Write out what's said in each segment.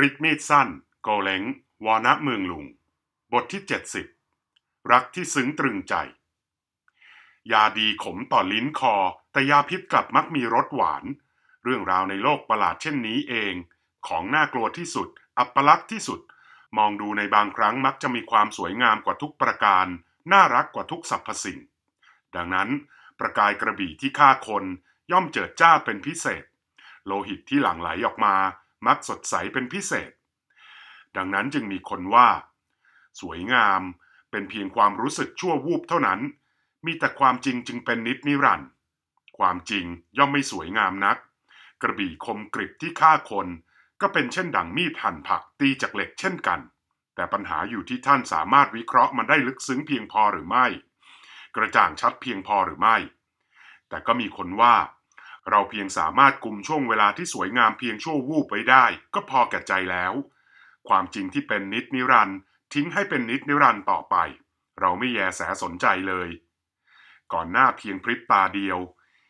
ริกมีดสั้น โกเล้งวานะเมืองลุงบทที่ 70 รักที่ซึ้งตรึงใจ ยาดีขมต่อลิ้นคอ แต่ยาพิษกลับมักมีรสหวาน เรื่องราวในโลกประหลาดเช่นนี้เอง ของน่ากลัวที่สุด อัปลักษณ์ที่สุด มองดูในบางครั้งมักจะมีความสวยงามกว่าทุกประการ น่ารักกว่าทุกสรรพสิ่ง ดังนั้นประกายกระบี่ที่ฆ่าคนย่อมเจิดจ้าเป็นพิเศษ โลหิตที่หลั่งไหลออกมามักสดใสเป็นพิเศษ ดังนั้นจึงมีคนว่า สวยงามเป็นเพียงความรู้สึกชั่ววูบเท่านั้น มีแต่ความจริงจึงเป็นนิดนิรันด์ความจริงย่อมไม่สวยงามนัก กระบี่คมกริบที่ฆ่าคน ก็เป็นเช่นดังมีดหั่นผักตีจากเหล็กเช่นกัน แต่ปัญหาอยู่ที่ท่านสามารถวิเคราะห์มันได้ลึกซึ้งเพียงพอหรือไม่ กระจ่างชัดเพียงพอหรือไม่ แต่ก็มีคนว่าเราเพียงสามารถกลุ่มช่วงเวลาที่สวยงามเพียงชั่ววูบไว้ได้ก็พอแก่ใจแล้ว ความจริงที่เป็นนิจนิรันด์ทิ้งให้เป็นนิจนิรันด์ต่อไป เราไม่แยแสสนใจเลย ก่อนหน้าเพียงพริบตาเดียว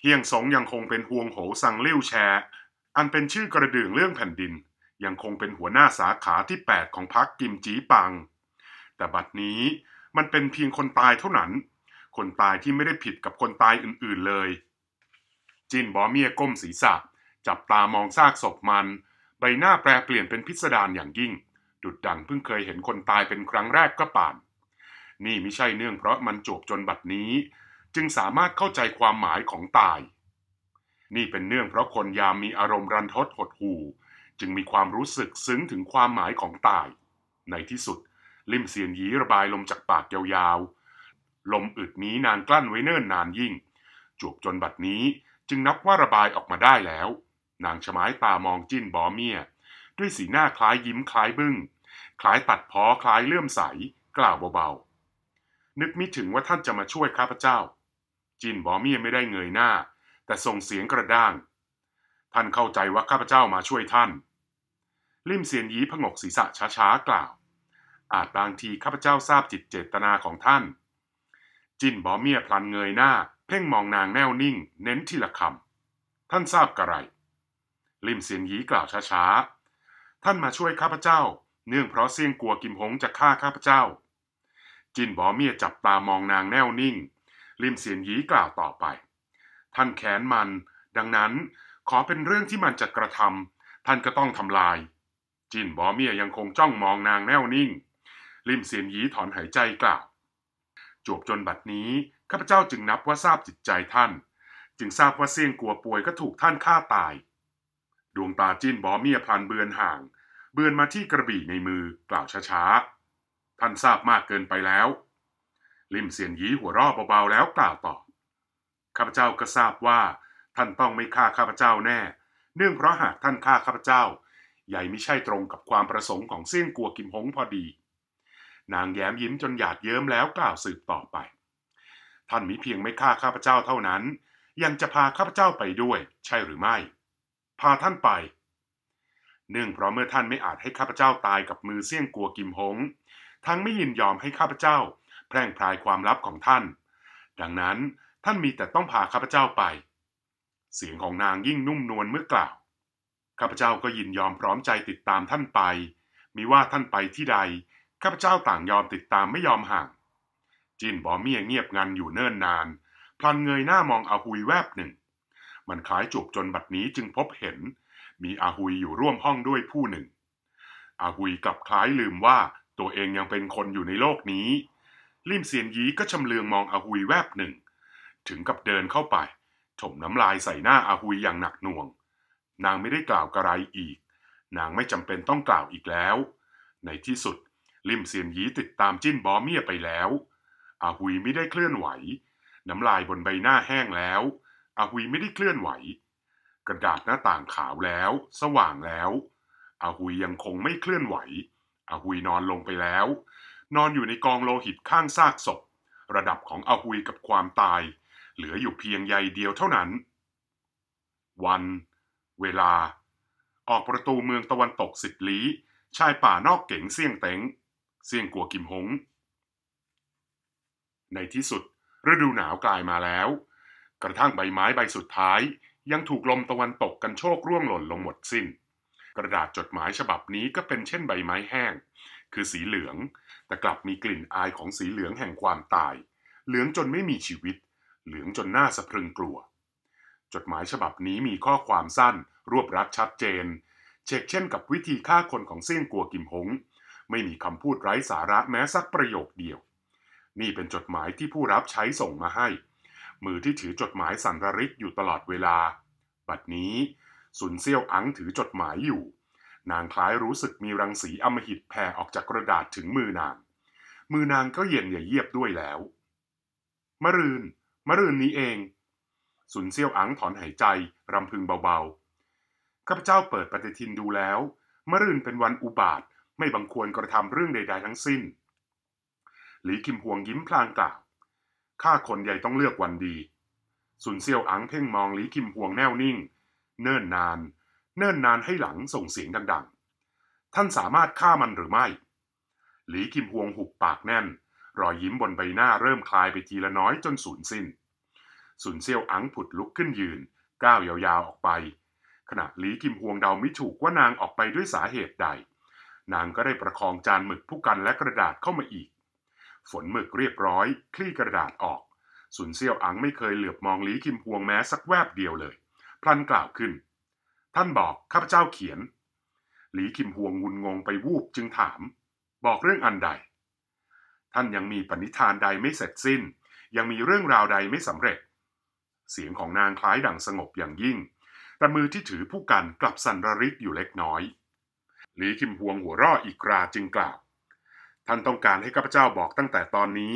เฮียงสงยังคงเป็นห่วงโหสังเลี้ยวแชร์อันเป็นชื่อกระดึงเรื่องแผ่นดิน ยังคงเป็นหัวหน้าสาขาที่ 8 ของพรรคกิมจีปัง แต่บัดนี้มันเป็นเพียงคนตายเท่านั้น คนตายที่ไม่ได้ผิดกับคนตายอื่นๆเลยจินบอเมียก้มศีรษะ จับตามองซากศพมัน ใบหน้าแปรเปลี่ยนเป็นพิสดารอย่างยิ่งดุดดังเพิ่งเคยเห็นคนตายเป็นครั้งแรกก็ป่าน นี่ไม่ใช่เนื่องเพราะมันจบจนบัดนี้จึงสามารถเข้าใจความหมายของตาย นี่เป็นเนื่องเพราะคนยามมีอารมณ์รันทดหดหู่จึงมีความรู้สึกซึ้งถึงความหมายของตาย ในที่สุด ลิมเซียนยีระบายลมจากปากยาวๆลมอึดนี้นานกลั้นไว้เนิ่นนานยิ่งจวบจนบัดนี้จึงนับว่าระบายออกมาได้แล้ว นางชไม้ตามองจิ้นบอเมีย ด้วยสีหน้าคล้ายยิ้มคล้ายบึง้งคล้ายตัดพ้อคล้ายเลื่อมใสกล่าวเบาๆ นึกมิถึงว่าท่านจะมาช่วยข้าพเจ้า จินบอเมียไม่ได้เงยหน้า แต่ส่งเสียงกระด้างท่านเข้าใจว่าข้าพเจ้ามาช่วยท่านลิมเสียนยีผงกศีรษะช้าๆกล่าว อาจบางทีข้าพเจ้าทราบจิตเจตนาของท่าน จินบอเมียพลันเงยหน้าเพ่งมองนางแน่วนิ่ง เน้นทีละคำ ท่านทราบกระไรลิมเสียนยีกล่าวช้าๆท่านมาช่วยข้าพเจ้าเนื่องเพราะเสี่ยงกลัวกิมหงจะฆ่าข้าพเจ้า จินบอเมียจับตามองนางแน่วนิ่งลิมเสียนยีกล่าวต่อไป ท่านแขนมัน ดังนั้นขอเป็นเรื่องที่มันจะกระทำท่านก็ต้องทำลาย จินบอเมียยังคงจ้องมองนางแน่วนิ่งลิมเสียนยีถอนหายใจกล่าวจวบจนบัดนี้ข้าพเจ้าจึงนับว่าทราบจิตใจท่าน จึงทราบว่าเสี่ยงกลัวป่วยก็ถูกท่านฆ่าตาย ดวงตาจิ้นบอเมียพลันเบือนห่าง เบือนมาที่กระบี่ในมือกล่าวช้าๆท่านทราบมากเกินไปแล้วลิมเซียนยีหัวรอบเบาๆแล้วกล่าวต่อข้าพเจ้าก็ทราบว่าท่านต้องไม่ฆ่าข้าพเจ้าแน่ เนื่องเพราะหากท่านฆ่าข้าพเจ้า ใหญ่ไม่ใช่ตรงกับความประสงค์ของเสี่ยงกลัวกิมฮงพอดีนางแย้มยิ้มจนหยาดเยิ้มแล้วกล่าวสืบต่อไปท่านมิเพียงไม่ฆ่าข้าพเจ้าเท่านั้น ยังจะพาข้าพเจ้าไปด้วยใช่หรือไม่ พาท่านไปเนื่องเพราะเมื่อท่านไม่อาจให้ข้าพเจ้าตายกับมือเสี่ยงกัวกิมหงทั้งไม่ยินยอมให้ข้าพเจ้าแพร่งพรายความลับของท่าน ดังนั้นท่านมีแต่ต้องพาข้าพเจ้าไป เสียงของนางยิ่งนุ่มนวลเมื่อกล่าว ข้าพเจ้าก็ยินยอมพร้อมใจติดตามท่านไปมิว่าท่านไปที่ใดข้าพเจ้าต่างยอมติดตามไม่ยอมห่างจินบอมเมียเงียบงันอยู่เนิ่นนานพลันเงยหน้ามองอาหุยแวบหนึ่ง มันคล้ายจูบจนบัดนี้จึงพบเห็น มีอาหุยอยู่ร่วมห้องด้วยผู้หนึ่งอาหุยกลับคล้ายลืมว่าตัวเองยังเป็นคนอยู่ในโลกนี้ ลิมเซียนยีก็ชำเลืองมองอาหุยแวบหนึ่ง ถึงกับเดินเข้าไปถมน้ำลายใส่หน้าอาหุยอย่างหนักหน่วง นางไม่ได้กล่าวกระไรอีก นางไม่จำเป็นต้องกล่าวอีกแล้ว ในที่สุด ลิมเซียนยีติดตามจิ้นบอเมียไปแล้วอาหุยไม่ได้เคลื่อนไหว น้ำลายบนใบหน้าแห้งแล้ว อาหุยไม่ได้เคลื่อนไหว กระดาษหน้าต่างขาวแล้ว สว่างแล้ว อาหุยยังคงไม่เคลื่อนไหว อาหุยนอนลงไปแล้ว นอนอยู่ในกองโลหิตข้างซากศพ ระดับของอาหุยกับความตาย เหลืออยู่เพียงใยเดียวเท่านั้น วัน เวลา ออกประตูเมืองตะวันตกสิบลี้ ชายป่านอกเก๋งเสี่ยงเต็งเสี่ยงกัวกิมหงในที่สุด ฤดูหนาวกลายมาแล้วกระทั่งใบไม้ใบสุดท้าย ยังถูกลมตะวันตกกันโชกร่วงหล่นลงหมดสิน้น กระดาษจดหมายฉบับนี้ก็เป็นเช่นใบไม้แห้ง คือสีเหลือง แต่กลับมีกลิ่นอายของสีเหลืองแห่งความตาย เหลืองจนไม่มีชีวิต เหลืองจนน่าสะพรึงกลัว จดหมายฉบับนี้มีข้อความสั้น รวบรัดชัดเจนเชกเช่น กับวิธีฆ่าคนของเสี่ยงกัวกิมหงไม่มีคำพูดไร้สาระแม้สักประโยคเดียวนี่เป็นจดหมายที่ผู้รับใช้ส่งมาให้ มือที่ถือจดหมายสั่นระริกอยู่ตลอดเวลา บัดนี้สุนเซียวอังถือจดหมายอยู่ นางคล้ายรู้สึกมีรังสีอมหิตแผ่ออกจากกระดาษถึงมือนาง มือนางก็เย็นอย่าเยียบด้วยแล้วมรืนมรืนนี้เอง สุนเซียวอังถอนหายใจ รำพึงเบาๆ ข้าพเจ้าเปิดปฏิทินดูแล้ว มรืนเป็นวันอุบาทไม่บังควรกระทำเรื่องใดๆทั้งสิ้นหลีคิมพวงยิ้มพลางกล่าว ข้าคนใหญ่ต้องเลือกวันดี สุนเซียวอังเพ่งมองหลีคิมพวงแน่วนิ่ง เนิ่นนาน เนิ่นนานให้หลังส่งเสียงดังๆ ท่านสามารถฆ่ามันหรือไม่ หลีคิมพวงหุบปากแน่น รอยยิ้มบนใบหน้าเริ่มคลายไปทีละน้อยจนสูญสิ้นสุนเซียวอังผุดลุกขึ้นยืน ก้าวยาวๆ ออกไป ขณะหลีคิมพวงเดาไม่ถูกว่านางออกไปด้วยสาเหตุใด นางก็ได้ประคองจานหมึกผู้กันและกระดาษเข้ามาอีกฝนหมึกเรียบร้อย คลี่กระดาษออกสุนเซียวอังไม่เคยเหลือบมองลีคิมพวงแม้สักแวบเดียวเลยพลันกล่าวขึ้น ท่านบอกข้าพเจ้าเขียน หลีคิมพวงงุนงงไปวูบจึงถาม บอกเรื่องอันใด ท่านยังมีปณิธานใดไม่เสร็จสิ้น ยังมีเรื่องราวใดไม่สำเร็จ เสียงของนางคล้ายดังสงบอย่างยิ่ง แต่มือที่ถือผู้กันกลับสั่นระริกอยู่เล็กน้อย หลีคิมพวงหัวร่ออีกราจึงกล่าวท่านต้องการให้ข้าพเจ้าบอกตั้งแต่ตอนนี้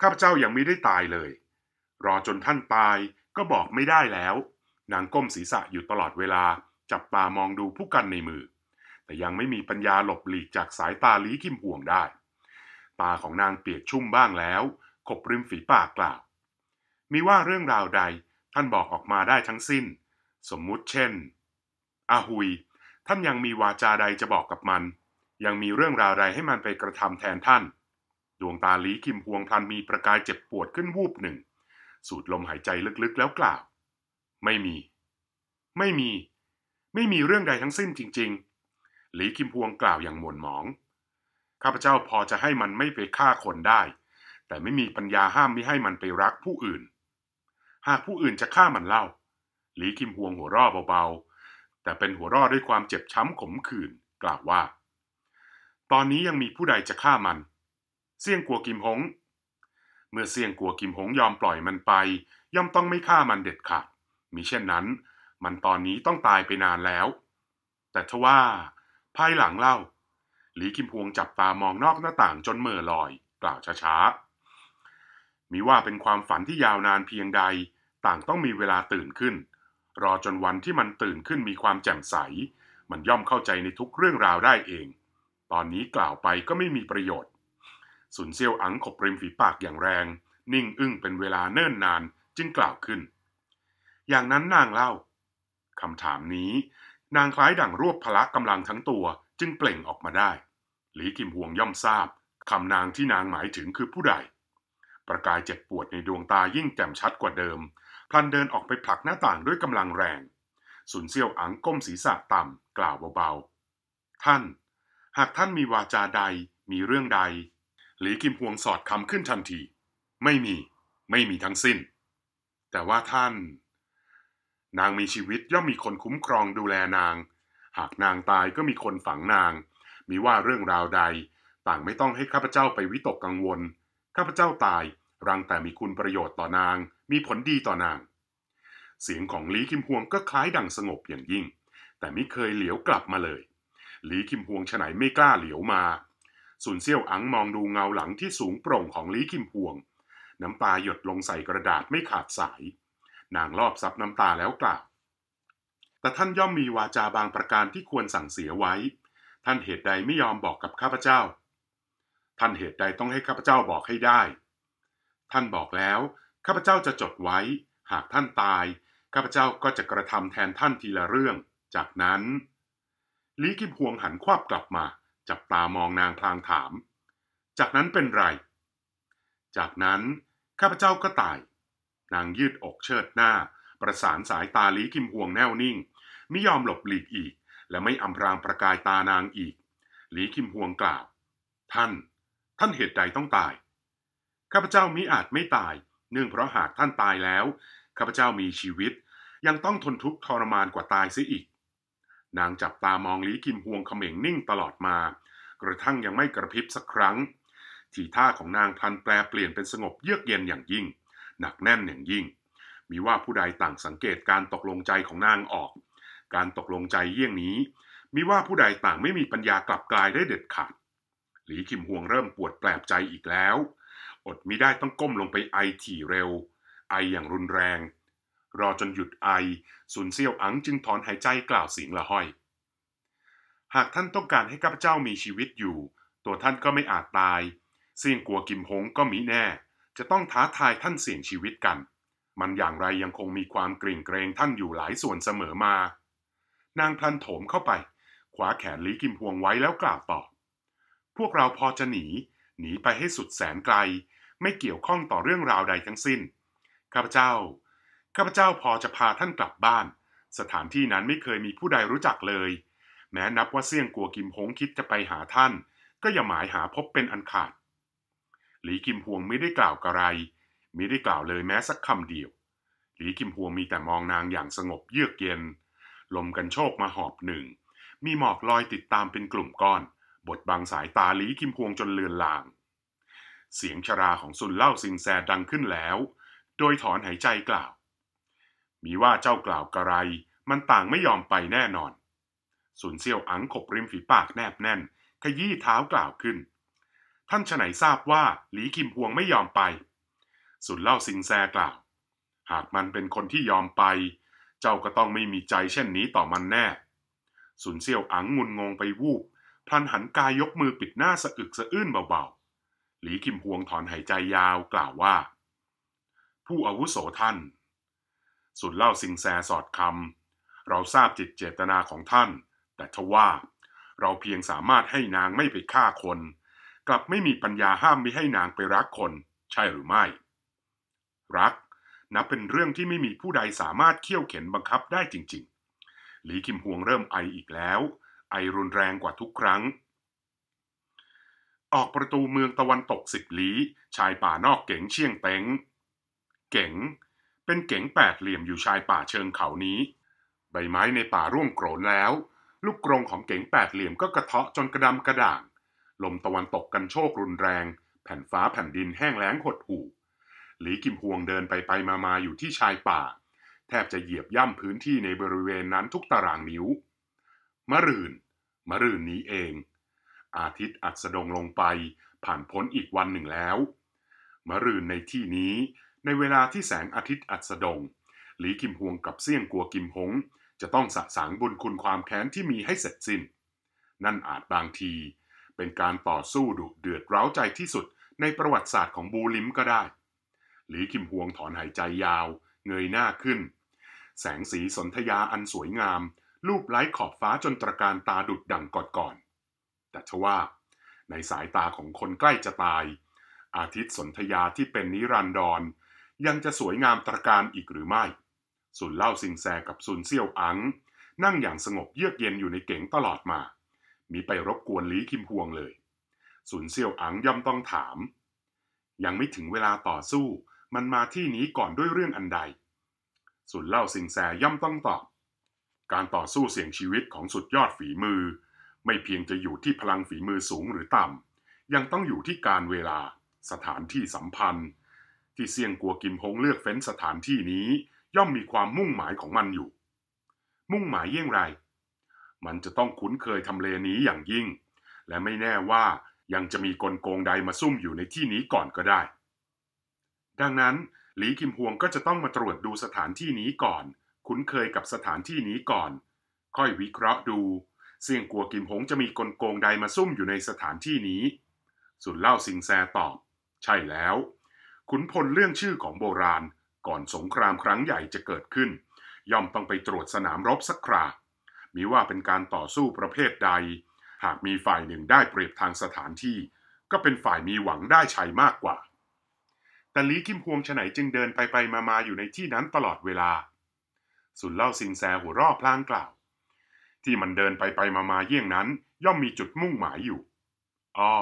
ข้าพเจ้ายังไม่ได้ตายเลย รอจนท่านตายก็บอกไม่ได้แล้ว นางก้มศีรษะอยู่ตลอดเวลาจับตามองดูผู้กันในมือ แต่ยังไม่มีปัญญาหลบหลีกจากสายตาลีคขิมห่วงได้ตาของนางเปียกชุ่มบ้างแล้ว ขบริมฝีปากกล่าว มีว่าเรื่องราวใดท่านบอกออกมาได้ทั้งสิ้น สมมุติเช่นอาหุยท่านยังมีวาจาใดจะบอกกับมันยังมีเรื่องราวใดให้มันไปกระทำแทนท่าน ดวงตาหลีคิมพวงพันมีประกายเจ็บปวดขึ้นวูบหนึ่ง สูดลมหายใจลึกๆแล้วกล่าว ไม่มี ไม่มี ไม่มีเรื่องใดทั้งสิ้นจริง ๆ หลีคิมพวงกล่าวอย่างหม่นหมอง ข้าพเจ้าพอจะให้มันไม่ไปฆ่าคนได้ แต่ไม่มีปัญญาห้ามไม่ให้มันไปรักผู้อื่น หากผู้อื่นจะฆ่ามันเล่า หลีคิมพวงหัวรอเบาๆ แต่เป็นหัวรอด้วยความเจ็บช้ำขมขื่น กล่าวว่าตอนนี้ยังมีผู้ใดจะฆ่ามัน เสี่ยงกัวกิมหงเมื่อเสี่ยงกัวกิมหงยอมปล่อยมันไป ย่อมต้องไม่ฆ่ามันเด็ดขาด มิเช่นนั้น มันตอนนี้ต้องตายไปนานแล้ว แต่ทว่าภายหลังเล่า หลีกิมพวงจับตามองนอกหน้าต่างจนเมื่อลอย กล่าวช้าๆมิว่าเป็นความฝันที่ยาวนานเพียงใด ต่างต้องมีเวลาตื่นขึ้น รอจนวันที่มันตื่นขึ้นมีความแจ่มใส มันย่อมเข้าใจในทุกเรื่องราวได้เองตอนนี้กล่าวไปก็ไม่มีประโยชน์ สุนเซียวอังขบริมฝีปากอย่างแรง นิ่งอึ้งเป็นเวลาเนิ่นนานจึงกล่าวขึ้น อย่างนั้นนางเล่า คำถามนี้ นางคล้ายดั่งรวบพละกำลังทั้งตัวจึงเปล่งออกมาได้ หลีกิมฮวงย่อมทราบคำนางที่นางหมายถึงคือผู้ใด ประกายเจ็บปวดในดวงตายิ่งแจ่มชัดกว่าเดิม พลันเดินออกไปผลักหน้าต่างด้วยกำลังแรง สุนเซียวอังก้มศีรษะต่ำกล่าวเบาๆ ท่านหากท่านมีวาจาใด มีเรื่องใดหรือกิมพวงสอดคำขึ้นทันทีไม่มี ไม่มีทั้งสิ้น แต่ว่าท่าน นางมีชีวิตย่อมมีคนคุ้มครองดูแลนาง หากนางตายก็มีคนฝังนาง มีว่าเรื่องราวใด ต่างไม่ต้องให้ข้าพเจ้าไปวิตกกังวล ข้าพเจ้าตาย รังแต่มีคุณประโยชน์ต่อนาง มีผลดีต่อนาง เสียงของลีคิมพวงก็คล้ายดังสงบอย่างยิ่ง แต่ไม่เคยเหลียวกลับมาเลยหลีคิมฮวงฉไหนไม่กล้าเหลียวมาสุนเซี่ยวอังมองดูเงาหลังที่สูงโปร่งของลีคิมฮวง น้ำตาหยดลงใส่กระดาษไม่ขาดสาย นางรอบซับน้ำตาแล้วกล่าวแต่ท่านย่อมมีวาจาบางประการที่ควรสั่งเสียไว้ ท่านเหตุใดไม่ยอมบอกกับข้าพเจ้า ท่านเหตุใดต้องให้ข้าพเจ้าบอกให้ได้ ท่านบอกแล้วข้าพเจ้าจะจดไว้ หากท่านตาย ข้าพเจ้าก็จะกระทำแทนท่านทีละเรื่อง จากนั้นลีกิมฮวงหันควับกลับมา จับตามองนางพลางถาม จากนั้นเป็นไร จากนั้น ข้าพเจ้าก็ตาย นางยืดอกเชิดหน้า ประสานสายตาลีกิมฮวงแน่วนิ่งไม่ยอมหลบหลีกอีก และไม่อำพรางประกายตานางอีกลีกิมฮวงกล่าว ท่าน ท่านเหตุใดต้องตาย ข้าพเจ้ามิอาจไม่ตายเนื่องเพราะหากท่านตายแล้วข้าพเจ้ามีชีวิตยังต้องทนทุกข์ทรมานกว่าตายเสียอีกนางจับตามองลีกิมฮวงเขม่งนิ่งตลอดมา กระทั่งยังไม่กระพริบสักครั้งทีท่าของนางพันแปลเปลี่ยนเป็นสงบเยือกเย็นอย่างยิ่งหนักแน่นอย่างยิ่ง มีว่าผู้ใดต่างสังเกตการตกลงใจของนางออก การตกลงใจเยี่ยงนี้ มีว่าผู้ใดต่างไม่มีปัญญากลับกลายได้เด็ดขาดหลีคิมฮวงเริ่มปวดแปลบใจอีกแล้ว อดมิได้ต้องก้มลงไปไอถี่เร็ว ไออย่างรุนแรงรอจนหยุดไอสุนเซียวอัง จึงถอนหายใจกล่าวเสียงละห้อย หากท่านต้องการให้ข้าพเจ้ามีชีวิตอยู่ ตัวท่านก็ไม่อาจตายเสี่ยงกัวกิมหงก็มีแน่ จะต้องท้าทายท่านเสี่ยงชีวิตกัน มันอย่างไรยังคงมีความกริ่งเกรงท่านอยู่หลายส่วนเสมอมา นางพลันโถมเข้าไป ขวาแขนลีกิมพวงไว้แล้วกล่าวต่อพวกเราพอจะหนี หนีไปให้สุดแสนไกล ไม่เกี่ยวข้องต่อเรื่องราวใดทั้งสิ้นข้าพเจ้าข้าพเจ้าพอจะพาท่านกลับบ้าน สถานที่นั้นไม่เคยมีผู้ใดรู้จักเลย แม้นับว่าเสี่ยงกัวกิมพงคิดจะไปหาท่าน ก็อย่าหมายหาพบเป็นอันขาด หลีกิมพวงไม่ได้กล่าวกระไรไม่ได้กล่าวเลยแม้สักคำเดียว หลีกิมพวงมีแต่มองนางอย่างสงบเยือกเย็นลมกันโชคมาหอบหนึ่ง มีหมอกลอยติดตามเป็นกลุ่มก้อนบทบังสายตาหลีกิมพวงจนเลือนลาง เสียงชราของซุนเล่าซิงแซดังขึ้นแล้ว โดยถอนหายใจกล่าวมีว่าเจ้ากล่าวกระไร มันต่างไม่ยอมไปแน่นอน สุนเซียวอังขบริมฝีปากแนบแน่น ขยี้เท้ากล่าวขึ้น ท่านฉไหนทราบว่า หลีกิมพวงไม่ยอมไป สุนเล่าซิงแซกล่าว หากมันเป็นคนที่ยอมไป เจ้าก็ต้องไม่มีใจเช่นนี้ต่อมันแน่ สุนเซียวอังงุนงงไปวูบพลันหันกายยกมือปิดหน้าสะอึกสะอื้นเบาๆ หลีกิมพวงถอนหายใจยาว กล่าวว่า ผู้อาวุโสท่านสุดเล่าสิงแสสอดคำ เราทราบจิตเจตนาของท่าน แต่ทว่า เราเพียงสามารถให้นางไม่ไปฆ่าคน กลับไม่มีปัญญาห้ามไม่ให้นางไปรักคน ใช่หรือไม่ รัก นับเป็นเรื่องที่ไม่มีผู้ใดสามารถ เขี่ยวเข็นบังคับได้จริงๆ หลีคิมฮวงเริ่มไออีกแล้ว ไอรุนแรงกว่าทุกครั้ง ออกประตูเมืองตะวันตกสิบลี้ ชายป่านอกเก๋งเชียงเต็งเก๋งเป็นเก๋งแปดเหลี่ยมอยู่ชายป่าเชิงเขานี้ ใบไม้ในป่าร่วงโกรนแล้ว ลูกกรงของเก๋งแปดเหลี่ยมก็กระเทาะจนกระดำกระด่าง ลมตะวันตกกันโชกรุนแรง แผ่นฟ้าแผ่นดินแห้งแล้งหดหู่ หลีกิมฮวงเดินไปไปมามาอยู่ที่ชายป่า แทบจะเหยียบย่ำพื้นที่ในบริเวณนั้นทุกตารางนิ้ว มะรื่นมะรื่นนี้เอง อาทิตย์อัสดงลงไป ผ่านพ้นอีกวันหนึ่งแล้ว มะรื่นในที่นี้ในเวลาที่แสงอาทิตย์อัสดง หลีกิมฮวงกับเซี่ยงกัวกิมหง จะต้องสะสางบุญคุณความแค้นที่มีให้เสร็จสิ้น นั่นอาจบางที เป็นการต่อสู้ดุเดือดร้าวใจที่สุดในประวัติศาสตร์ของบูลิมก็ได้ หลีกิมฮวงถอนหายใจยาว เงยหน้าขึ้น แสงสีสนธยาอันสวยงามลูบไล้ขอบฟ้าจนตรการตาดุดดังกอดก่อน แต่ทว่า ในสายตาของคนใกล้จะตาย อาทิตย์สนธยาที่เป็นนิรันดรยังจะสวยงามตระการอีกหรือไม่ สุนเล่าซิงแซกับซุนเซี่ยวอัง นั่งอย่างสงบเยือกเย็นอยู่ในเก๋งตลอดมา มีไปรบกวนลีคิมพวงเลย สุนเซี่ยวอังย่อมต้องถาม ยังไม่ถึงเวลาต่อสู้ มันมาที่นี้ก่อนด้วยเรื่องอันใด สุนเล่าซิงแซย่อมต้องตอบ การต่อสู้เสี่ยงชีวิตของสุดยอดฝีมือ ไม่เพียงจะอยู่ที่พลังฝีมือสูงหรือต่ำ ยังต้องอยู่ที่การเวลาสถานที่สัมพันธ์ที่เซียงกัวกิมฮงเลือกเฟ้นสถานที่นี้ย่อมมีความมุ่งหมายของมันอยู่ มุ่งหมายเยี่ยงไร มันจะต้องคุ้นเคย ทำเลนี้อย่างยิ่ง และไม่แน่ว่ายังจะมีกลโกงใดมาซุ่มอยู่ในที่นี้ก่อนก็ได้ ดังนั้น หลีกิมฮวงก็จะต้องมาตรวจดูสถานที่นี้ก่อน คุ้นเคยกับสถานที่นี้ก่อน ค่อยวิเคราะห์ดู เสี่ยงกลัวกิมฮงจะมีกลโกงใดมาซุ่มอยู่ในสถานที่นี้ สุนเล่าสิงแซตอบ ใช่แล้วขุนพลเรื่องชื่อของโบราณก่อนสงครามครั้งใหญ่จะเกิดขึ้น ย่อมต้องไปตรวจสนามรบสักครามิว่าเป็นการต่อสู้ประเภทใด หากมีฝ่ายหนึ่งได้เปรียบทางสถานที่ ก็เป็นฝ่ายมีหวังได้ชัยมากกว่า แต่ลีคิมพวงฉไหนจึงเดินไปไปมามาอยู่ในที่นั้นตลอดเวลา สุนเล่าสินแสหัวรอบพลางกล่าว ที่มันเดินไปไปมามาเยี่ยงนั้นย่อมมีจุดมุ่งหมายอยู่อ๋อ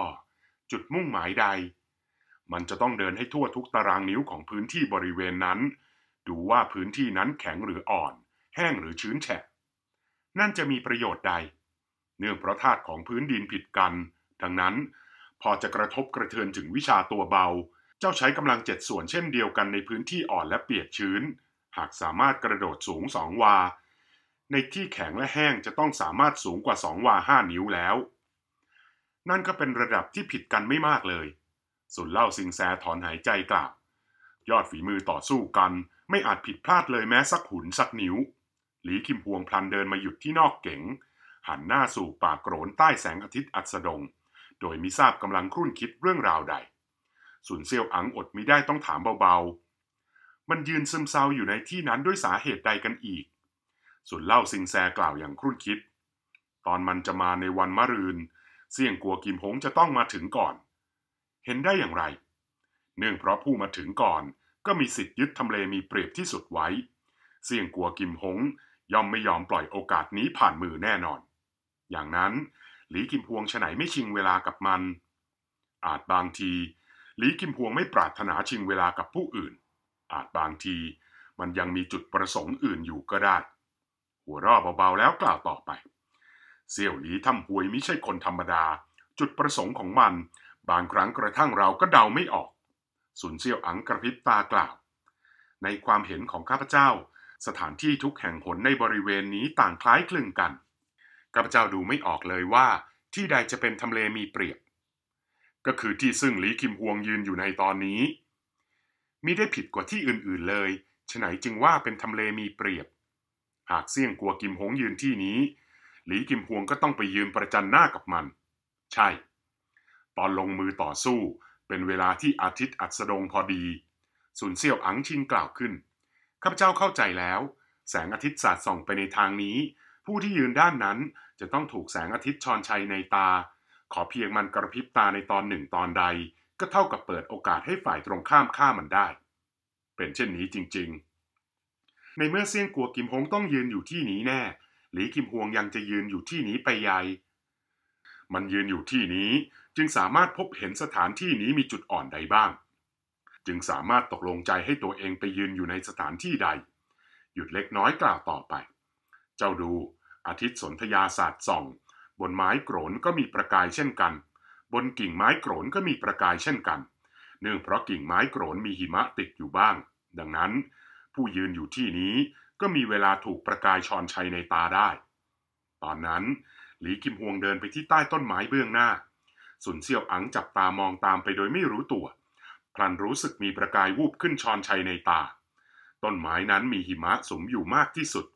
จุดมุ่งหมายใดมันจะต้องเดินให้ทั่วทุกตารางนิ้วของพื้นที่บริเวณนั้น ดูว่าพื้นที่นั้นแข็งหรืออ่อน แห้งหรือชื้นแฉะ นั่นจะมีประโยชน์ใด เนื่องเพราะธาตุของพื้นดินผิดกัน ดังนั้น พอจะกระทบกระเทือนถึงวิชาตัวเบา เจ้าใช้กำลังเจ็ดส่วนเช่นเดียวกันในพื้นที่อ่อนและเปียกชื้น หากสามารถกระโดดสูงสองวา ในที่แข็งและแห้งจะต้องสามารถสูงกว่าสองวาห้านิ้วแล้ว นั่นก็เป็นระดับที่ผิดกันไม่มากเลยสุนเล่าสิงแสถอนหายใจกล่าวยอดฝีมือต่อสู้กันไม่อาจผิดพลาดเลยแม้สักหุนสักนิ้ว หลีคิมพวงพลันเดินมาหยุดที่นอกเก๋งหันหน้าสู่ป่าโกรนใต้แสงอาทิตย์อัสดง โดยมิทราบกำลังครุ่นคิดเรื่องราวใด สุนเซียวอังอดมิได้ต้องถามเบาๆ มันยืนซึมเซาอยู่ในที่นั้นด้วยสาเหตุใดกันอีกสุนเล่าสิงแซกล่าวอย่างครุ่นคิด ตอนมันจะมาในวันมะรืน เสี่ยงกลัวกิมหงจะต้องมาถึงก่อนเห็นได้อย่างไร เนื่องเพราะผู้มาถึงก่อนก็มีสิทธิ์ยึดทำเลมีเปรียบที่สุดไว้ เสี่ยงกลัวกิมหงย่อมไม่ยอมปล่อยโอกาสนี้ผ่านมือแน่นอน อย่างนั้นหลีกิมพวงฉไหนไม่ชิงเวลากับมัน อาจบางที หลีกิมพวงไม่ปรารถนาชิงเวลากับผู้อื่น อาจบางทีมันยังมีจุดประสงค์อื่นอยู่ก็ได้ หัวราบเบาๆแล้วกล่าวต่อไปเซี่ยวหลีทำหวยไม่ใช่คนธรรมดา จุดประสงค์ของมันบางครั้งกระทั่งเราก็เดาไม่ออก สุนเซียวอังกระพริบตากล่าว ในความเห็นของข้าพเจ้าสถานที่ทุกแห่งหนในบริเวณนี้ต่างคล้ายคลึงกัน ข้าพเจ้าดูไม่ออกเลยว่าที่ใดจะเป็นทำเลมีเปรียบ ก็คือที่ซึ่งหลีคิมฮวงยืนอยู่ในตอนนี้ มิได้ผิดกว่าที่อื่นๆ เลยฉไหนจึงว่าเป็นทำเลมีเปรียบ หากเสี่ยงกลัวกิมหงยืนที่นี้ หลีกิมฮวงก็ต้องไปยืนประจันหน้ากับมัน ใช่ตอนลงมือต่อสู้เป็นเวลาที่อาทิตย์อัสดงพอดีสุนเซียวอังชิงกล่าวขึ้น ข้าพเจ้าเข้าใจแล้ว แสงอาทิตย์สาดส่องไปในทางนี้ ผู้ที่ยืนด้านนั้นจะต้องถูกแสงอาทิตย์ชอนชัยในตา ขอเพียงมันกระพริบตาในตอนหนึ่งตอนใด ก็เท่ากับเปิดโอกาสให้ฝ่ายตรงข้ามฆ่ามันได้ เป็นเช่นนี้จริง ๆ ในเมื่อเซี่ยงกัวกิมฮงต้องยืนอยู่ที่นี้แน่ หลีกิมฮวงยังจะยืนอยู่ที่นี้ไปใหญ่มันยืนอยู่ที่นี้จึงสามารถพบเห็นสถานที่นี้มีจุดอ่อนใดบ้าง จึงสามารถตกลงใจให้ตัวเองไปยืนอยู่ในสถานที่ใด หยุดเล็กน้อยกล่าวต่อไป เจ้าดูอาทิตย์สนธยาศาสตร์ส่อง บนไม้โกรนก็มีประกายเช่นกัน บนกิ่งไม้โกรนก็มีประกายเช่นกัน เนื่องเพราะกิ่งไม้โกรนมีหิมะติดอยู่บ้าง ดังนั้น ผู้ยืนอยู่ที่นี้ก็มีเวลาถูกประกายชอนชัยในตาได้ ตอนนั้น หลีกิมฮวงเดินไปที่ใต้ต้นไม้เบื้องหน้าสุนเซียวอังจับตามองตามไปโดยไม่รู้ตัว พลันรู้สึกมีประกายวูบขึ้นชอนชัยในตา ต้นไม้นั้นมีหิมะสมอยู่มากที่สุด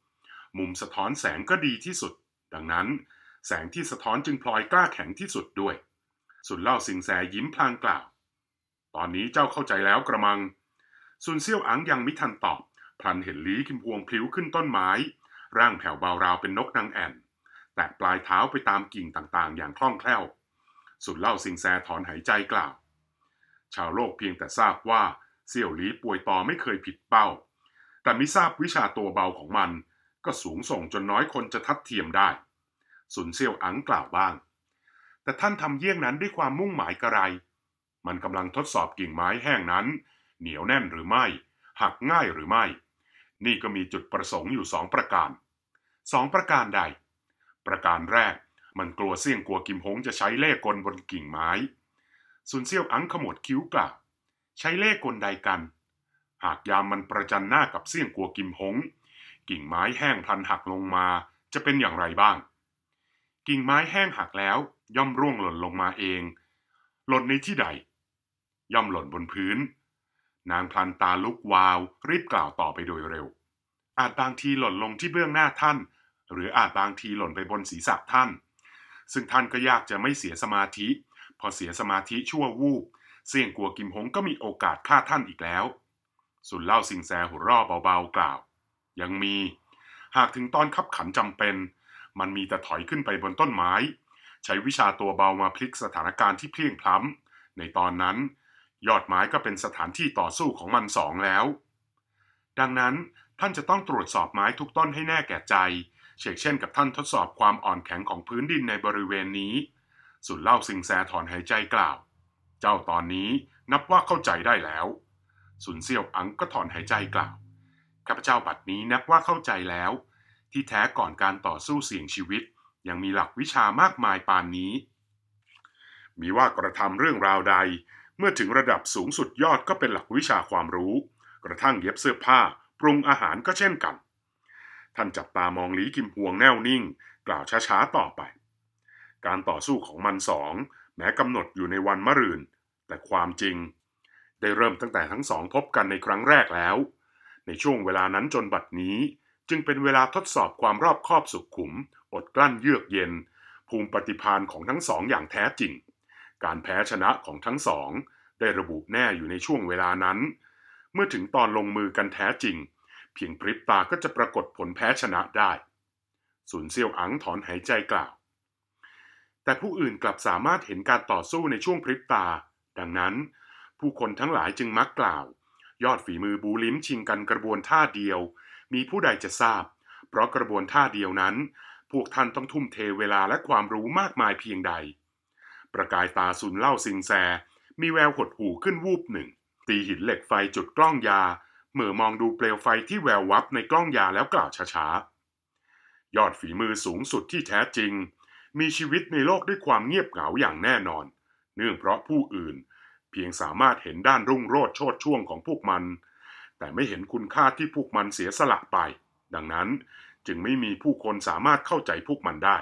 มุมสะท้อนแสงก็ดีที่สุด ดังนั้น แสงที่สะท้อนจึงพลอยกล้าแข็งที่สุดด้วย สุนเล่าสิงแสยิ้มพลางกล่าว ตอนนี้เจ้าเข้าใจแล้วกระมัง สุนเซียวอังยังไม่ทันตอบ พลันเห็นลีกิมพวงพลิ้วขึ้นต้นไม้ ร่างแผ่วเบาราวเป็นนกนางแอ่น แตะปลายเท้าไปตามกิ่งต่างๆ อย่างคล่องแคล่วสุนเล่าสิงแสถอนหายใจกล่าว ชาวโลกเพียงแต่ทราบว่าเซี่ยวหลีป่วยต่อไม่เคยผิดเป้า แต่ไม่ทราบวิชาตัวเบาของมันก็สูงส่งจนน้อยคนจะทัดเทียมได้ สุนเซี่ยวอังกล่าวบ้าง แต่ท่านทำเยี่ยงนั้นด้วยความมุ่งหมายกระไร มันกำลังทดสอบกิ่งไม้แห้งนั้น เหนียวแน่นหรือไม่ หักง่ายหรือไม่ นี่ก็มีจุดประสงค์อยู่สองประการ สองประการใด ประการแรกมันกลัวเสี่ยงกลัวกิมหงจะใช้เล่กลบนกิ่งไม้ซุนเซี่ยวอังขมวดคิ้วกล่าวใช้เล่กลใดกัน หากยามมันประจันหน้ากับเสี่ยงกลัวกิมหงกิ่งไม้แห้งพลันหักลงมาจะเป็นอย่างไรบ้าง กิ่งไม้แห้งหักแล้ว ย่อมร่วงหล่นลงมาเอง หล่นในที่ใด ย่อมหล่นบนพื้น นางพลันตาลุกวาวรีบกล่าวต่อไปโดยเร็ว อาจบางทีหล่นลงที่เบื้องหน้าท่าน หรืออาจบางทีหล่นไปบนศีรษะท่านซึ่งท่านก็ยากจะไม่เสียสมาธิ พอเสียสมาธิชั่ววูบเสี่ยงกลัวกิมหงก็มีโอกาสฆ่าท่านอีกแล้ว สุนเล่าสิงแสหัวร่บเบาๆกล่าว ยังมี หากถึงตอนขับขันจำเป็น มันมีแต่ถอยขึ้นไปบนต้นไม้ ใช้วิชาตัวเบามาพลิกสถานการณ์ที่เพียงพล้ำในตอนนั้น ยอดไม้ก็เป็นสถานที่ต่อสู้ของมันสองแล้ว ดังนั้นท่านจะต้องตรวจสอบไม้ทุกต้นให้แน่แก่ใจเชกเช่นกับท่านทดสอบความอ่อนแข็งของพื้นดินในบริเวณนี้สุดเล่าสิงแซถอนหายใจกล่าว เจ้าตอนนี้นับว่าเข้าใจได้แล้ว สุนเซียวอังก็ถอนหายใจกล่าวข้าพเจ้าบัดนี้นับว่าเข้าใจแล้ว ที่แท้ก่อนการต่อสู้เสี่ยงชีวิต ยังมีหลักวิชามากมายปานนี้ มีว่ากระทำเรื่องราวใด เมื่อถึงระดับสูงสุดยอดก็เป็นหลักวิชาความรู้ กระทั่งเย็บเสื้อผ้า ปรุงอาหารก็เช่นกันท่านจับตามองหลีกิมฮวงแน่วนิ่ง กล่าวช้าๆต่อไป การต่อสู้ของมันสอง แม้กำหนดอยู่ในวันมะรืนแต่ความจริง ได้เริ่มตั้งแต่ทั้งสองพบกันในครั้งแรกแล้ว ในช่วงเวลานั้นจนบัดนี้จึงเป็นเวลาทดสอบความรอบคอบสุขขุม อดกลั้นเยือกเย็น ภูมิปฏิพานของทั้งสองอย่างแท้จริง การแพ้ชนะของทั้งสอง ได้ระบุแน่อยู่ในช่วงเวลานั้น เมื่อถึงตอนลงมือกันแท้จริงพียงพริบตาก็จะปรากฏผลแพ้ชนะได้สุนเซียวอังถอนหายใจกล่าว แต่ผู้อื่นกลับสามารถเห็นการต่อสู้ในช่วงพริบตา ดังนั้น ผู้คนทั้งหลายจึงมักกล่าว ยอดฝีมือบูลิมชิงกันกระบวนท่าเดียว มีผู้ใดจะทราบ เพราะกระบวนท่าเดียวนั้น พวกท่านต้องทุ่มเทเวลาและความรู้มากมายเพียงใด ประกายตาสุนเล่าสิงแซ มีแววหดหูขึ้นวูบหนึ่ง ตีหินเหล็กไฟจุดกล้องยาเมื่อมองดูเปลวไฟที่แวววับในกล้องยาแล้วกล่าวช้าๆ ยอดฝีมือสูงสุดที่แท้จริง มีชีวิตในโลกด้วยความเงียบเหงาอย่างแน่นอน เนื่องเพราะผู้อื่นเพียงสามารถเห็นด้านรุ่งโรดโชดช่วงของพวกมัน แต่ไม่เห็นคุณค่าที่พวกมันเสียสละไป ดังนั้นจึงไม่มีผู้คนสามารถเข้าใจพวกมันได้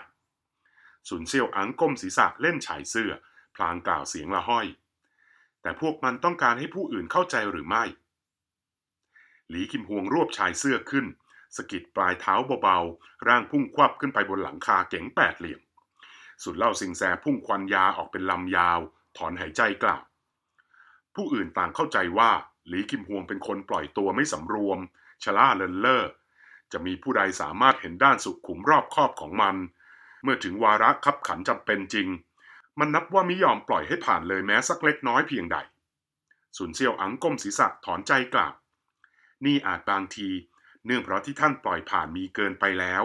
สุนเซียวอังก้มศีรษะเล่นฉายเสื้อพลางกล่าวเสียงละห้อย แต่พวกมันต้องการให้ผู้อื่นเข้าใจหรือไม่หลีคิมฮวงรวบชายเสื้อขึ้น สกิดปลายเท้าเบาๆ ร่างพุ่งควับขึ้นไปบนหลังคาเก๋งแปดเหลี่ยม สุดเล่าสิงแสพุ่งควันยาออกเป็นลำยาว ถอนหายใจกล่าวผู้อื่นต่างเข้าใจว่าหลีคิมฮวงเป็นคนปล่อยตัวไม่สำรวม ชล่าเลินเล่อจะมีผู้ใดสามารถเห็นด้านสุขขุมรอบคอบของมัน เมื่อถึงวาระคับขันจำเป็นจริง มันนับว่ามิยอมปล่อยให้ผ่านเลยแม้สักเล็กน้อยเพียงใด สุนเซียวอังก้มศีรษะถอนใจกล่าวนี่อาจบางที เนื่องเพราะที่ท่านปล่อยผ่านมีเกินไปแล้ว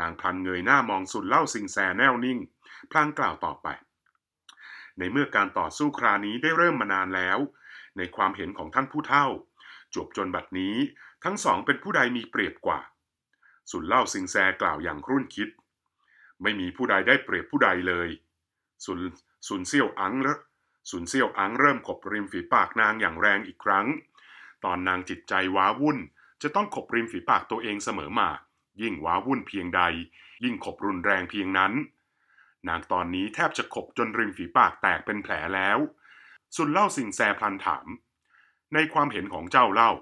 นางพลันเงยหน้ามองสุดเล่าสิงแสแน่วนิ่ง พลางกล่าวต่อไป ในเมื่อการต่อสู้ครานี้ได้เริ่มมานานแล้ว ในความเห็นของท่านผู้เท่า จบจนบัดนี้ทั้งสองเป็นผู้ใดมีเปรียบกว่า สุดเล่าสิงแสกล่าวอย่างครุ่นคิด ไม่มีผู้ใดได้เปรียบผู้ใดเลย สุนสุนเซียวอังสุนเซียวอังเริ่มขบริมฝีปากนางอย่างแรงอีกครั้งตอนนางจิตใจว้าวุ่นจะต้องขบริมฝีปากตัวเองเสมอมา ยิ่งว้าวุ่นเพียงใด ยิ่งขบรุนแรงเพียงนั้น นางตอนนี้แทบจะขบจนริมฝีปากแตกเป็นแผลแล้ว สุนเล่าสิงแซพลันถาม ในความเห็นของเจ้าเล่า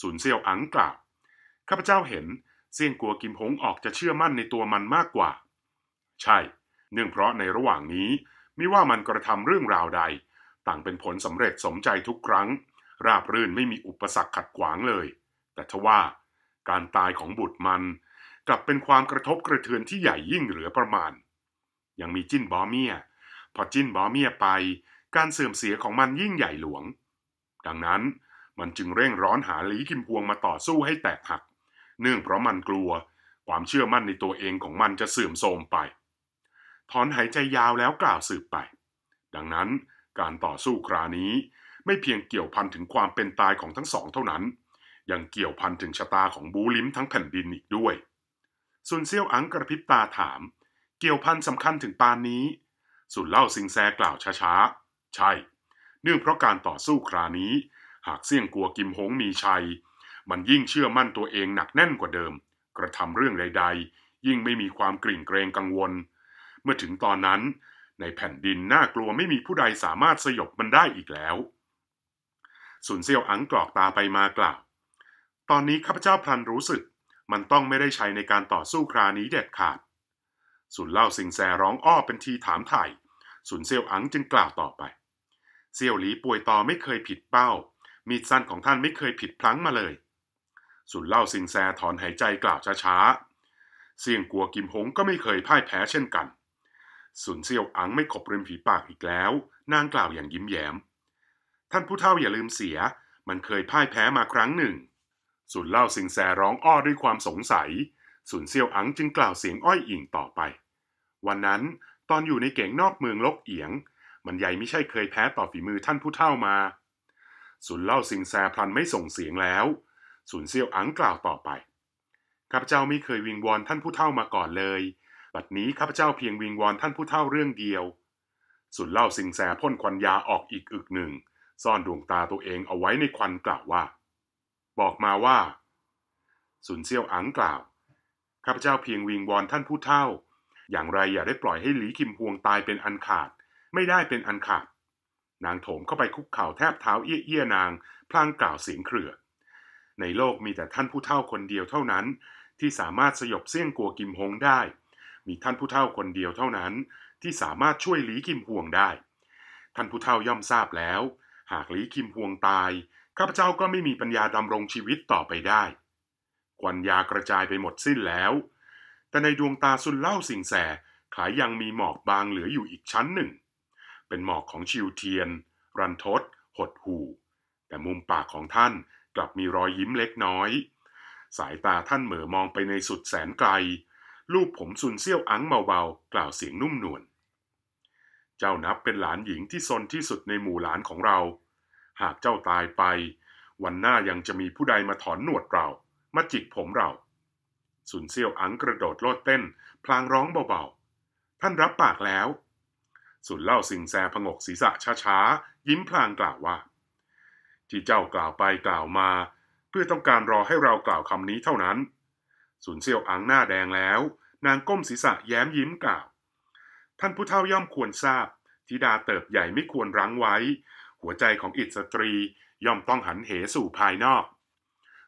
สุนเซียวอังกล่าวข้าพเจ้าเห็นเซียงกัวกิมพงออกจะเชื่อมั่นในตัวมันมากกว่า ใช่ เนื่องเพราะในระหว่างนี้ไม่ว่ามันกระทำเรื่องราวใด ต่างเป็นผลสำเร็จสมใจทุกครั้งราบรื่นไม่มีอุปสรรคขัดขวางเลย แต่ทว่าการตายของบุตรมัน กลับเป็นความกระทบกระเทือนที่ใหญ่ยิ่งเหลือประมาณ ยังมีจิ้นบอเมีย พอจิ้นบอเมียไป การเสื่อมเสียของมันยิ่งใหญ่หลวง ดังนั้นมันจึงเร่งร้อนหาหลีกิมพวงมาต่อสู้ให้แตกหัก เนื่องเพราะมันกลัวความเชื่อมั่นในตัวเองของมันจะเสื่อมโทรมไป ถอนหายใจยาวแล้วกล่าวสืบไป ดังนั้นการต่อสู้ครานี้ไม่เพียงเกี่ยวพันถึงความเป็นตายของทั้งสองเท่านั้น ยังเกี่ยวพันถึงชะตาของบูลิมทั้งแผ่นดินอีกด้วย สุนเซียวอังกระพริบตาถาม เกี่ยวพันสำคัญถึงปานนี้สุนเล่าซิงแซกล่าวช้า ๆ ใช่ เนื่องเพราะการต่อสู้ครานี้ หากเสี่ยงกลัวกิมหงมีชัย มันยิ่งเชื่อมั่นตัวเองหนักแน่นกว่าเดิม กระทำเรื่องใดๆ ยิ่งไม่มีความกลิ่งเกรงกังวล เมื่อถึงตอนนั้น ในแผ่นดินน่ากลัวไม่มีผู้ใดสามารถสยบมันได้อีกแล้วสุนเซียวอังกรอกตาไปมากล่าว ตอนนี้ข้าพเจ้าพลันรู้สึก มันต้องไม่ได้ใช้ในการต่อสู้ครานี้เด็ดขาด สุนเล่าสิงแสร้องอ้อเป็นทีถามไถ่สุนเซียวอังจึงกล่าวต่อไป เซียวหลีป่วยต่อไม่เคยผิดเป้า มีดสั้นของท่านไม่เคยผิดพลั้งมาเลย สุนเล่าสิงแสถอนหายใจกล่าวช้าๆเซียงกัวกิมหงก็ไม่เคยพ่ายแพ้เช่นกัน สุนเซียวอังไม่ขบริมผีปากอีกแล้วนางกล่าวอย่างยิ้มแย้มท่านผู้เฒ่าอย่าลืมเสีย มันเคยพ่ายแพ้มาครั้งหนึ่ง สุนเล่าสิงแสร้องอ้อด้วยความสงสัย สุนเซียวอังจึงกล่าวเสียงอ้อยอิงต่อไป วันนั้นตอนอยู่ในเก่งนอกเมืองลกเอียง มันใหญ่ไม่ใช่เคยแพ้ต่อฝีมือท่านผู้เฒ่ามา สุนเล่าสิงแสพลันไม่ส่งเสียงแล้ว สุนเซียวอังกล่าวต่อไป ข้าพเจ้าไม่เคยวิงวอนท่านผู้เฒ่ามาก่อนเลย บัดนี้ข้าพเจ้าเพียงวิงวอนท่านผู้เฒ่าเรื่องเดียว สุนเล่าสิงแสพ่นควันยาออกอีกอึกหนึ่งซ่อนดวงตาตัวเองเอาไว้ในควันกล่าวว่า บอกมาว่าสุนเซียวอังกล่าวข้าพเจ้าเพียงวิงวอนท่านผู้เฒ่า อย่างไรอย่าได้ปล่อยให้หลีคิมฮวงตายเป็นอันขาด ไม่ได้เป็นอันขาดนางโถมเข้าไปคุกเข่าแทบเท้าเอี้ยเอี้ยนาง พลางกล่าวเสียงเครือ ในโลกมีแต่ท่านผู้เฒ่าคนเดียวเท่านั้น ที่สามารถสยบเสี่ยงกัวกิมฮงได้ มีท่านผู้เฒ่าคนเดียวเท่านั้น ที่สามารถช่วยหลีกิมฮวงได้ ท่านผู้เฒ่าย่อมทราบแล้วหากลีคิมฮวงตาย ข้าพเจ้าก็ไม่มีปัญญาดำรงชีวิตต่อไปได้กวนยากระจายไปหมดสิ้นแล้ว แต่ในดวงตาสุนเล่าสิงแสขายยังมีหมอกบางเหลืออยู่อีกชั้นหนึ่ง เป็นหมอกของชิวเทียน รันทดหดหูแต่มุมปากของท่านกลับมีรอยยิ้มเล็กน้อย สายตาท่านเหม่อมองไปในสุดแสนไกลลูปผมสุนเซี่ยวอังเบาๆกล่าวเสียงนุ่มนวลเจ้านับเป็นหลานหญิงที่ซนที่สุดในหมู่หลานของเรา หากเจ้าตายไปวันหน้ายังจะมีผู้ใดมาถอนหนวดเรา มาจิกผมเรา สุนเซียวอังกระโดดโลดเต้น พลางร้องเบาๆ ท่านรับปากแล้ว สุนเล่าสิงแซผงกศีรษะช้าๆ ยิ้มพลางกล่าวว่า ที่เจ้ากล่าวไปกล่าวมา เพื่อต้องการรอให้เรากล่าวคำนี้เท่านั้น สุนเซียวอังหน้าแดงแล้ว นางก้มศีรษะแย้มยิ้มกล่าวท่านผู้เฒ่าย่อมควรทราบธิดาเติบใหญ่ไม่ควรรั้งไว้ หัวใจของอิสตรีย่อมต้องหันเหสู่ภายนอก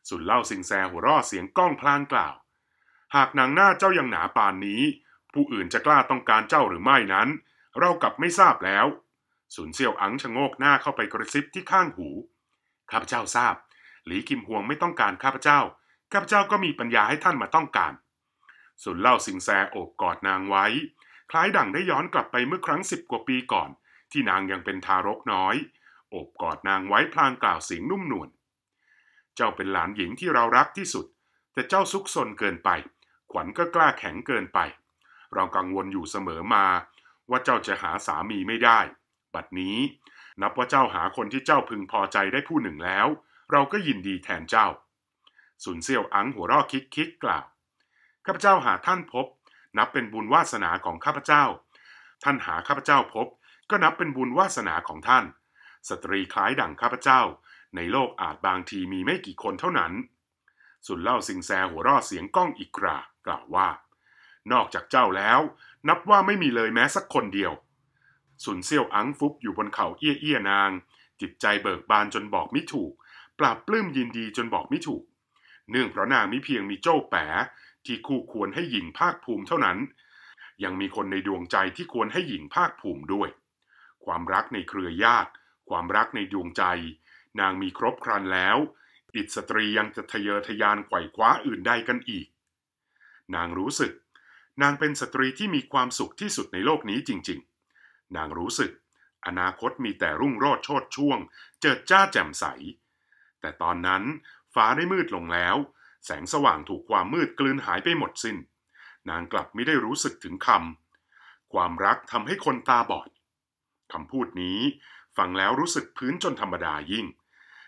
สุนเล่าสิงแซหัวรออเสียงก้องพลางกล่าว หากนางหน้าเจ้ายังหนาปานนี้ ผู้อื่นจะกล้าต้องการเจ้าหรือไม่นั้น เรากลับไม่ทราบแล้วสุนเซียวอังชะโงกหน้าเข้าไปกระซิบที่ข้างหูข้าพเจ้าทราบ หลีกิมฮวงไม่ต้องการข้าพเจ้าข้าพเจ้าก็มีปัญญาให้ท่านมาต้องการสุนเล่าสิงแซโอบกอดนางไว้คล้ายดั่งได้ย้อนกลับไปเมื่อครั้งสิบกว่าปีก่อน ที่นางยังเป็นทารกน้อยโอบกอดนางไว้พลางกล่าวเสียงนุ่มนวลเจ้าเป็นหลานหญิงที่เรารักที่สุด แต่เจ้าซุกซนเกินไป ขวัญก็กล้าแข็งเกินไป เรากังวลอยู่เสมอมาว่าเจ้าจะหาสามีไม่ได้ บัดนี้นับว่าเจ้าหาคนที่เจ้าพึงพอใจได้ผู้หนึ่งแล้ว เราก็ยินดีแทนเจ้าสุนเซียวอังหัวรอคิกคิกกล่าวข้าพเจ้าหาท่านพบนับเป็นบุญวาสนาของข้าพเจ้า ท่านหาข้าพเจ้าพบ ก็นับเป็นบุญวาสนาของท่าน สตรีคล้ายดั่งข้าพเจ้า ในโลกอาจบางทีมีไม่กี่คนเท่านั้น สุนเล่าสิงแซหัวรอดเสียงก้องอีกรา กล่าวว่า นอกจากเจ้าแล้วนับว่าไม่มีเลยแม้สักคนเดียว สุนเซี่ยวอังฟุบอยู่บนเขาเอี้ยเอี้ยนาง จิตใจเบิกบานจนบอกไม่ถูก ปราบปลื้มยินดีจนบอกไม่ถูก เนื่องเพราะนางมิเพียงมีเจ้าแปที่คู่ควรให้หญิงภาคภูมิเท่านั้น ยังมีคนในดวงใจที่ควรให้หญิงภาคภูมิด้วย ความรักในเครือญาติ ความรักในดวงใจ นางมีครบครันแล้ว อิสตรียังจะทะเยอทะยานไขว่คว้าอื่นใดกันอีก นางรู้สึก นางเป็นสตรีที่มีความสุขที่สุดในโลกนี้จริงๆ นางรู้สึก อนาคตมีแต่รุ่งโรจน์โชดช่วง เจิดจ้าแจ่มใส แต่ตอนนั้นฟ้าได้มืดลงแล้วแสงสว่างถูกความมืดกลืนหายไปหมดสิน้น นางกลับไม่ได้รู้สึกถึงคำความรักทำให้คนตาบอดคำพูดนี้ ฟังแล้วรู้สึกพื้นจนธรรมดายิ่ง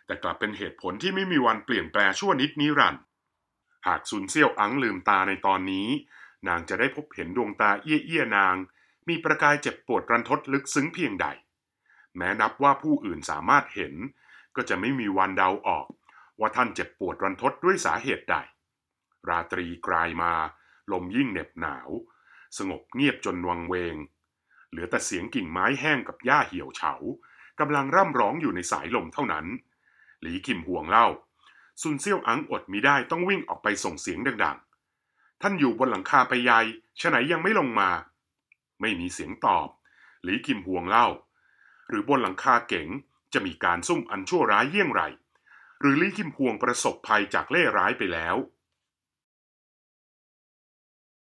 แต่กลับเป็นเหตุผลที่ไม่มีวันเปลี่ยนแปลชั่วนิดนิรันดร์หากซุนเซี่ยวอังลืมตาในตอนนี้ นางจะได้พบเห็นดวงตาเอี้ยเอี้ยนาง มีประกายเจ็บปวดรันทดลึกซึ้งเพียงใด แม้นับว่าผู้อื่นสามารถเห็น ก็จะไม่มีวันเดาออกว่าท่านเจ็บปวดรันทดด้วยสาเหตุใด ราตรีกลายมา ลมยิ่งเหน็บหนาว สงบเงียบจนวังเวง เหลือแต่เสียงกิ่งไม้แห้งกับหญ้าเหี่ยวเฉา กำลังร่ำร้องอยู่ในสายลมเท่านั้น หลีกิมห่วงเล่า ซุนเซี่ยวอังอดมิได้ต้องวิ่งออกไปส่งเสียงดังๆ ท่านอยู่บนหลังคาไปยญยฉะไหนยังไม่ลงมา ไม่มีเสียงตอบ หลีกิมห่วงเล่า หรือบนหลังคาเก๋งจะมีการซุ่มอันชั่วร้ายเยี่ยงไรหรือลี่คิมพวงประสบภัยจากเล่ร้ายไปแล้ว